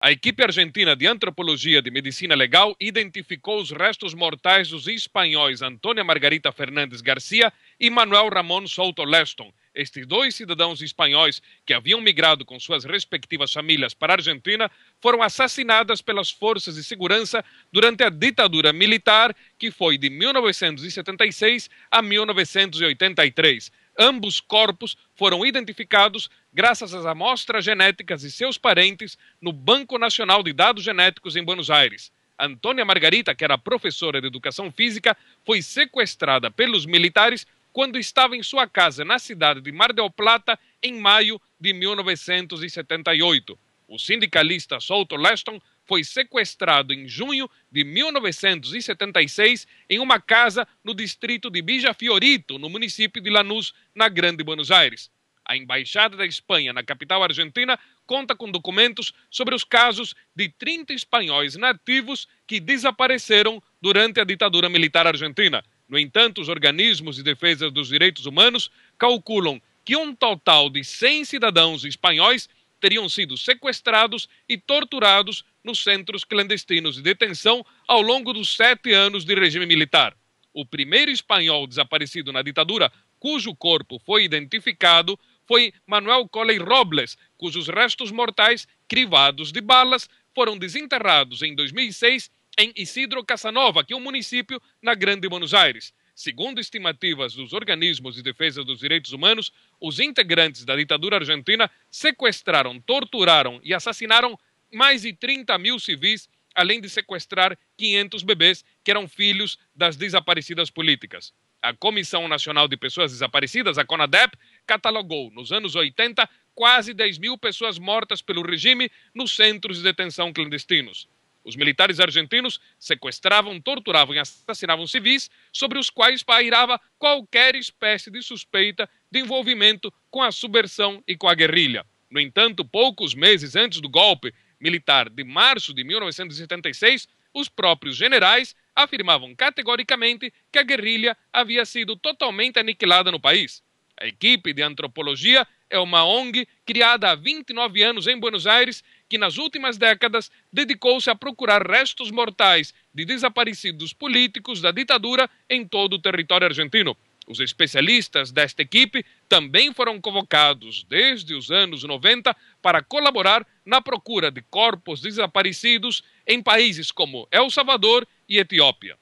A equipe argentina de antropologia de medicina legal identificou os restos mortais dos espanhóis Antônia Margarita Fernandes Garcia e Manuel Ramon Souto Leston. Estes dois cidadãos espanhóis que haviam migrado com suas respectivas famílias para a Argentina foram assassinados pelas forças de segurança durante a ditadura militar que foi de 1976 a 1983. Ambos corpos foram identificados graças às amostras genéticas de seus parentes no Banco Nacional de Dados Genéticos em Buenos Aires. Antônia Margarita, que era professora de educação física, foi sequestrada pelos militares quando estava em sua casa na cidade de Mar del Plata em maio de 1978. O sindicalista Souto Leston foi sequestrado em junho de 1976 em uma casa no distrito de Bija Fiorito, no município de Lanús, na Grande Buenos Aires. A Embaixada da Espanha na capital argentina conta com documentos sobre os casos de 30 espanhóis nativos que desapareceram durante a ditadura militar argentina. No entanto, os organismos de defesa dos direitos humanos calculam que um total de 100 cidadãos espanhóis teriam sido sequestrados e torturados nos centros clandestinos de detenção ao longo dos sete anos de regime militar. O primeiro espanhol desaparecido na ditadura, cujo corpo foi identificado, foi Manuel Coley Robles, cujos restos mortais, crivados de balas, foram desenterrados em 2006 em Isidro Casanova, que é um município na Grande Buenos Aires. Segundo estimativas dos organismos de defesa dos direitos humanos, os integrantes da ditadura argentina sequestraram, torturaram e assassinaram mais de 30 mil civis, além de sequestrar 500 bebês que eram filhos das desaparecidas políticas. A Comissão Nacional de Pessoas Desaparecidas, a CONADEP, catalogou, nos anos 80, quase 10 mil pessoas mortas pelo regime nos centros de detenção clandestinos. Os militares argentinos sequestravam, torturavam e assassinavam civis sobre os quais pairava qualquer espécie de suspeita de envolvimento com a subversão e com a guerrilha. No entanto, poucos meses antes do golpe militar de março de 1976, os próprios generais afirmavam categoricamente que a guerrilha havia sido totalmente aniquilada no país. A equipe de antropologia é uma ONG criada há 29 anos em Buenos Aires que nas últimas décadas dedicou-se a procurar restos mortais de desaparecidos políticos da ditadura em todo o território argentino. Os especialistas desta equipe também foram convocados desde os anos 90 para colaborar na procura de corpos desaparecidos em países como El Salvador e Etiópia.